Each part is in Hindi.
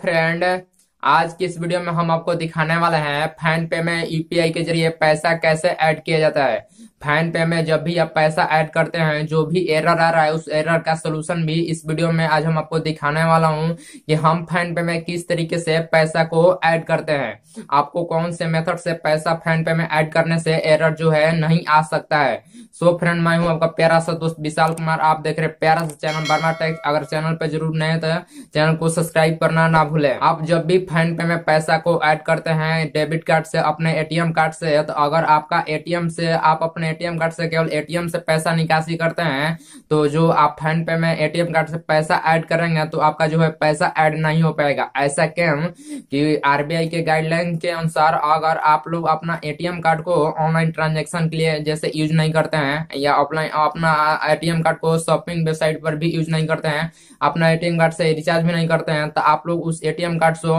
friend आज की इस वीडियो में हम आपको दिखाने वाले हैं फैन पे में यूपीआई e के जरिए पैसा कैसे ऐड किया जाता है फैन पे में जब भी आप पैसा ऐड करते हैं जो भी एरर आ रहा है उस एरर का सलूशन भी इस वीडियो में आज हम आपको दिखाने वाला हूं कि हम फैन पे में किस तरीके से पैसा को ऐड करते हैं आपको कौन से मेथड से पैसा फैन पे में ऐड करने से एरर जो है नहीं आ सकता है सो फ्रेंड मैं हूं आपका प्यारा सा दोस्त विशाल कुमार आप देख रहे प्यारा सा चैनल बनना टेक्स अगर चैनल पे जरूर नए तो चैनल को सब्सक्राइब करना ना भूले आप जब भी फंड पे में पैसा को ऐड करते हैं डेबिट कार्ड से अपने एटीएम कार्ड से तो अगर आपका एटीएम से आप अपने एटीएम कार्ड से केवल एटीएम से पैसा निकासी करते हैं तो जो आप फंड पे में एटीएम कार्ड से पैसा ऐड करेंगे तो आपका जो है पैसा ऐड नहीं हो पाएगा ऐसा क्यों कि आरबीआई के गाइडलाइन के अनुसार अगर आप लोग अपना एटीएम कार्ड को ऑनलाइन ट्रांजेक्शन के लिए जैसे यूज नहीं करते हैं या ऑफलाइन अपना एटीएम कार्ड को शॉपिंग वेबसाइट पर भी यूज नहीं करते हैं अपना एटीएम कार्ड से रिचार्ज भी नहीं करते हैं तो आप लोग उस एटीएम कार्ड से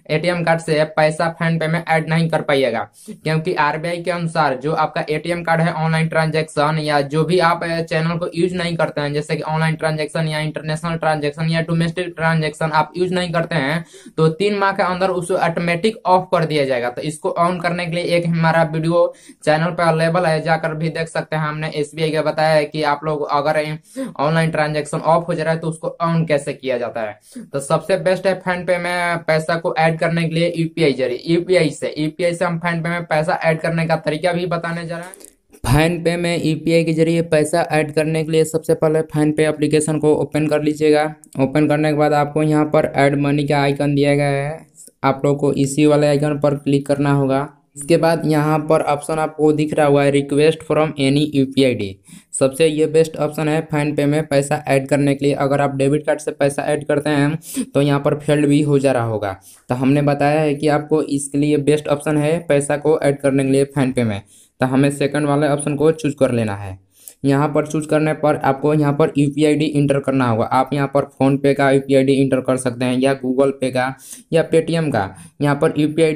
एटीएम कार्ड से पैसा फैन पे में ऐड नहीं कर पाइएगा क्योंकि आरबीआई के अनुसार जो आपका एटीएम कार्ड है ऑनलाइन ट्रांजेक्शन या जो भी आप चैनल को यूज नहीं करते हैं जैसे कि ऑनलाइन ट्रांजेक्शन या इंटरनेशनल ट्रांजेक्शन या डोमेस्टिक ट्रांजेक्शन आप यूज नहीं करते हैं तो तीन माह के अंदर उसे ऑटोमेटिक ऑफ कर दिया जाएगा तो इसको ऑन करने के लिए एक हमारा वीडियो चैनल पर अवेलेबल है जाकर भी देख सकते हैं हमने एसबीआई का बताया है कि आप लोग अगर ऑनलाइन ट्रांजेक्शन ऑफ हो जा रहा है तो उसको ऑन कैसे किया जाता है तो सबसे बेस्ट है फंड पे में पैसा को एड करने के लिए यूपीआई जरिए यूपीआई से यूपीआई से हम फोन पे में पैसा ऐड करने का तरीका भी बताने जा रहे हैं फाइन पे में यूपीआई के जरिए पैसा ऐड करने के लिए सबसे पहले फाइन पे एप्लीकेशन को ओपन कर लीजिएगा ओपन करने के बाद आपको यहाँ पर ऐड मनी का आइकन दिया गया है आप लोग को इसी वाले आइकन पर क्लिक करना होगा इसके बाद यहाँ पर ऑप्शन आपको दिख रहा हुआ है request from any U P I D सबसे ये बेस्ट ऑप्शन है फाइन पे में पैसा ऐड करने के लिए अगर आप डेबिट कार्ड से पैसा ऐड करते हैं तो यहाँ पर फेल्ड भी हो जा रहा होगा तो हमने बताया है कि आपको इसके लिए बेस्ट ऑप्शन है पैसा को ऐड करने के लिए फाइन पे में तो हमें सेकंड वाले ऑप्शन को चूज कर लेना है यहाँ पर चूज करने पर आपको यहाँ पर यू पी इंटर करना होगा आप यहाँ पर फ़ोनपे का यू पी इंटर कर सकते हैं या गूगल पे का या पेटीएम का यहाँ पर यू पी आई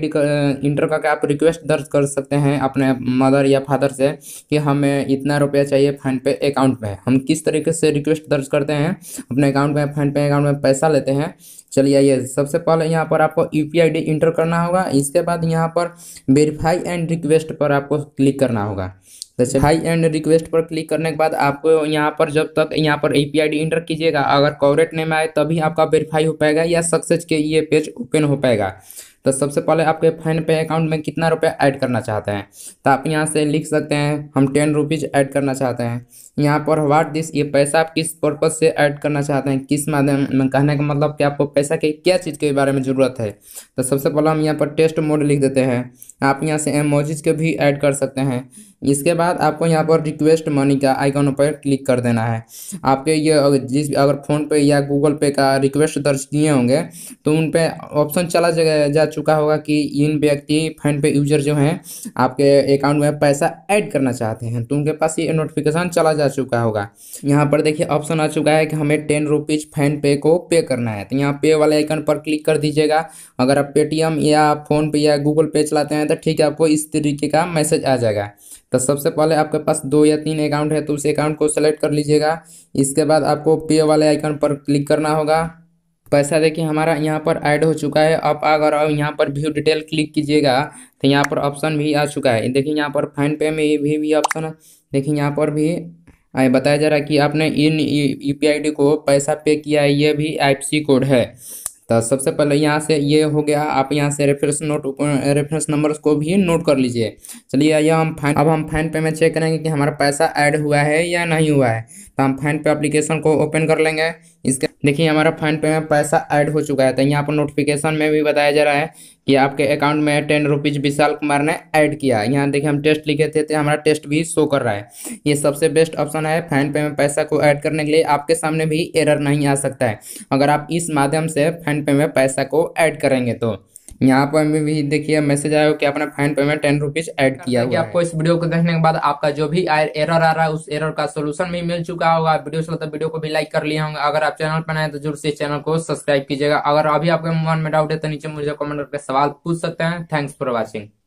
इंटर करके आप रिक्वेस्ट दर्ज कर सकते हैं अपने मदर या फादर से कि हमें इतना रुपया चाहिए फ़ोन पे अकाउंट में हम किस तरीके से रिक्वेस्ट दर्ज करते हैं अपने अकाउंट में फ़ोन पे अकाउंट में पैसा लेते हैं चलिए ये सबसे पहले यहाँ पर आपको यू पी इंटर करना होगा इसके बाद यहाँ पर वेरीफाई एंड रिक्वेस्ट पर आपको क्लिक करना होगा जैसे हाई एंड रिक्वेस्ट पर क्लिक करने के बाद आपको यहाँ पर जब तक यहाँ पर A P I D enter कीजिएगा अगर कॉरेट नेम आए तभी आपका वेरीफाई हो पाएगा या सक्सेस के ये पेज ओपन हो पाएगा तो सबसे पहले आपके फाइन पे अकाउंट में कितना रुपये ऐड करना चाहते हैं तो आप यहाँ से लिख सकते हैं हम टेन रुपीज़ ऐड करना चाहते हैं यहाँ पर वाट दिस ये पैसा आप किस पर्पज़ से ऐड करना चाहते हैं किस माध्यम में कहने का मतलब कि आपको पैसा के क्या चीज़ के बारे में ज़रूरत है तो सबसे पहले हम यहाँ पर टेस्ट मोड लिख देते हैं आप यहाँ से एमोजिज के भी ऐड कर सकते हैं इसके बाद आपको यहाँ पर रिक्वेस्ट मनी का आइकॉन पर क्लिक कर देना है आपके ये जिस अगर फ़ोन पे या गूगल पे का रिक्वेस्ट दर्ज किए होंगे तो उन पर ऑप्शन चला जा चुका होगा कि इन व्यक्ति फंड पे यूजर जो हैं आपके अकाउंट में पैसा ऐड करना चाहते हैं तो उनके पास ये नोटिफिकेशन चला जा चुका होगा यहाँ पर देखिए ऑप्शन आ चुका है कि हमें टेन रुपीज़ फैन पे को पे करना है तो यहाँ पे वाले आइकन पर क्लिक कर दीजिएगा अगर आप पेटीएम या फ़ोनपे या गूगल पे चलाते हैं तो ठीक है आपको इस तरीके का मैसेज आ जाएगा तो सबसे पहले आपके पास दो या तीन अकाउंट है तो उस अकाउंट को सेलेक्ट कर लीजिएगा इसके बाद आपको पे वाले आइकन पर क्लिक करना होगा पैसा देखिए हमारा यहाँ पर ऐड हो चुका है अब अगर अब यहाँ पर व्यू डिटेल क्लिक कीजिएगा तो यहाँ पर ऑप्शन भी आ चुका है देखिए यहाँ पर फाइन पे में भी भी ऑप्शन है देखिए यहाँ पर भी आए बताया जा रहा है कि आपने इन यू पी आई डी को पैसा पे किया है ये भी आई सी कोड है तो सबसे पहले यहाँ से ये हो गया आप यहाँ से रेफरेंस नोट रेफरेंस नंबर को भी नोट कर लीजिए चलिए यह हम फाइन अब हम फाइन पे में चेक करेंगे कि हमारा पैसा ऐड हुआ है या नहीं हुआ है तो हम फाइन पे अप्लीकेशन को ओपन कर लेंगे इसके देखिए हमारा फाइन पे में पैसा ऐड हो चुका है तो यहाँ पर नोटिफिकेशन में भी बताया जा रहा है कि आपके अकाउंट में टेन रुपीज़ विशाल कुमार ने ऐड किया है यहाँ देखिए हम टेस्ट लिखे थे तो हमारा टेस्ट भी शो कर रहा है ये सबसे बेस्ट ऑप्शन है फाइन पे में पैसा को ऐड करने के लिए आपके सामने भी एरर नहीं आ सकता है अगर आप इस माध्यम से फाइन पे में पैसा को ऐड करेंगे तो यहाँ पर भी देखिए मैसेज आया कि आपने fine payment ten rupees add किया हुआ आपको इस वीडियो को देखने के बाद आपका जो भी एरर आ रहा है उस एरर का सोल्यूशन भी मिल चुका होगा वीडियो से तो मतलब वीडियो को भी लाइक कर लिया होंगे अगर आप चैनल पर नए तो जरूर से चैनल को सब्सक्राइब कीजिएगा अगर अभी आपके मन में डाउट है तो नीचे मुझे कॉमेंट करके सवाल पूछ सकते हैं थैंक्स फॉर वॉचिंग